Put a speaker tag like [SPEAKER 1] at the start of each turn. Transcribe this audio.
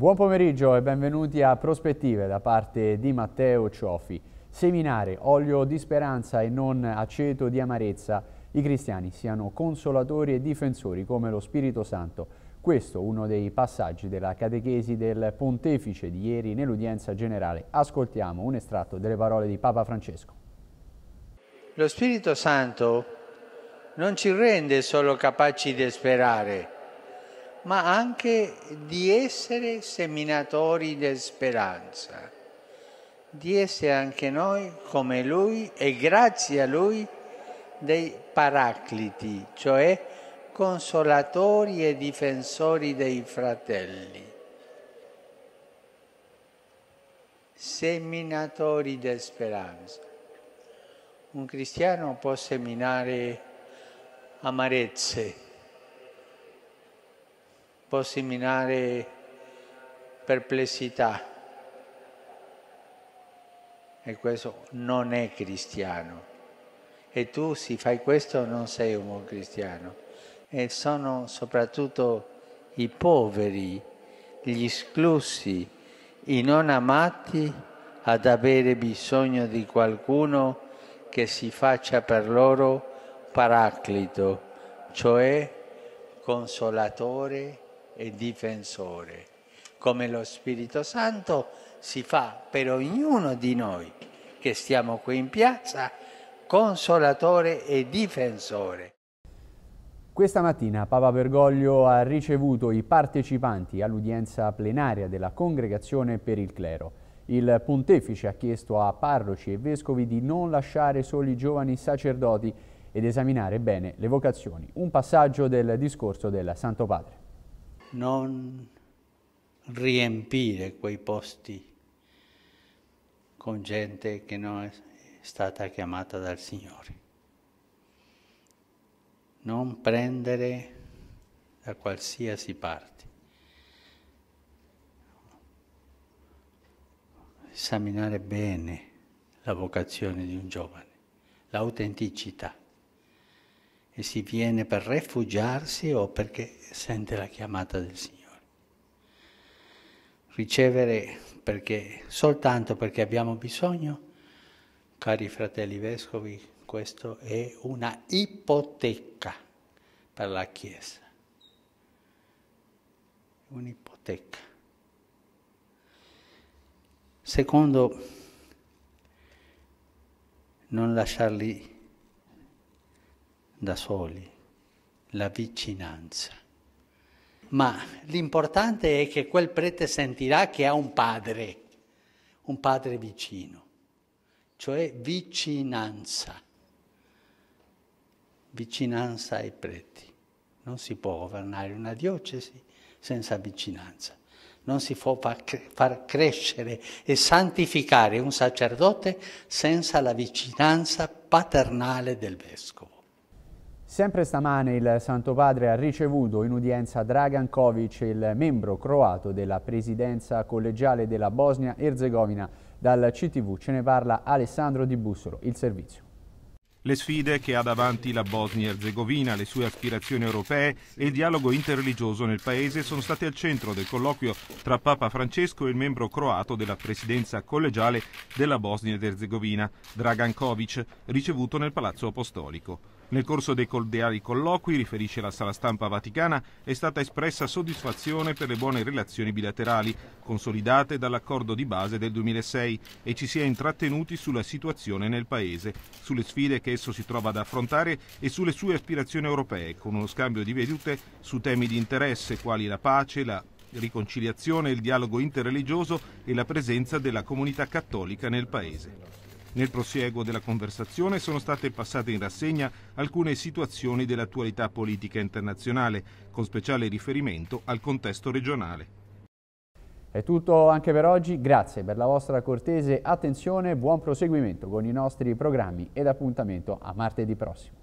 [SPEAKER 1] Buon pomeriggio e benvenuti a Prospettive da parte di Matteo Ciofi. Seminare olio di speranza e non aceto di amarezza. I cristiani siano consolatori e difensori come lo Spirito Santo. Questo uno dei passaggi della catechesi del pontefice di ieri nell'udienza generale. Ascoltiamo un estratto delle parole di Papa Francesco.
[SPEAKER 2] Lo Spirito Santo non ci rende solo capaci di sperare, ma anche di essere seminatori di speranza, di essere anche noi come Lui e grazie a Lui dei paracliti, cioè consolatori e difensori dei fratelli. Seminatori di speranza. Un cristiano può seminare amarezze può seminare perplessità e questo non è cristiano. E tu se fai questo non sei un buon cristiano. E sono soprattutto i poveri, gli esclusi, i non amati ad avere bisogno di qualcuno che si faccia per loro paraclito, cioè consolatore, e difensore, come lo Spirito Santo si fa per ognuno di noi che stiamo qui in piazza, consolatore e difensore.
[SPEAKER 1] Questa mattina Papa Bergoglio ha ricevuto i partecipanti all'udienza plenaria della Congregazione per il Clero. Il pontefice ha chiesto a parroci e vescovi di non lasciare soli i giovani sacerdoti ed esaminare bene le vocazioni. Un passaggio del discorso del Santo Padre
[SPEAKER 2] non riempire quei posti con gente che non è stata chiamata dal Signore. Non prendere da qualsiasi parte. Esaminare bene la vocazione di un giovane, l'autenticità e si viene per rifugiarsi o perché sente la chiamata del Signore. Ricevere perché, soltanto perché abbiamo bisogno, cari fratelli vescovi, questo è una ipoteca per la Chiesa. Un'ipoteca. Secondo, non lasciarli da soli, la vicinanza. Ma l'importante è che quel prete sentirà che ha un padre, un padre vicino, cioè vicinanza. Vicinanza ai preti. Non si può governare una diocesi senza vicinanza. Non si può far crescere e santificare un sacerdote senza la vicinanza paternale del vescovo.
[SPEAKER 1] Sempre stamane il Santo Padre ha ricevuto in udienza Dragan Kovic, il membro croato della presidenza collegiale della Bosnia-Herzegovina. Dal CTV ce ne parla Alessandro Di Bussolo, il servizio.
[SPEAKER 3] Le sfide che ha davanti la Bosnia-Herzegovina, le sue aspirazioni europee e il dialogo interreligioso nel paese sono state al centro del colloquio tra Papa Francesco e il membro croato della presidenza collegiale della Bosnia-Herzegovina, Dragan Kovic, ricevuto nel Palazzo Apostolico. Nel corso dei cordiali colloqui, riferisce la sala stampa vaticana, è stata espressa soddisfazione per le buone relazioni bilaterali, consolidate dall'accordo di base del 2006, e ci si è intrattenuti sulla situazione nel Paese, sulle sfide che esso si trova ad affrontare e sulle sue aspirazioni europee, con uno scambio di vedute su temi di interesse quali la pace, la riconciliazione, il dialogo interreligioso e la presenza della comunità cattolica nel Paese. Nel prosieguo della conversazione sono state passate in rassegna alcune situazioni dell'attualità politica internazionale, con speciale riferimento al contesto regionale.
[SPEAKER 1] È tutto anche per oggi, grazie per la vostra cortese attenzione, buon proseguimento con i nostri programmi ed appuntamento a martedì prossimo.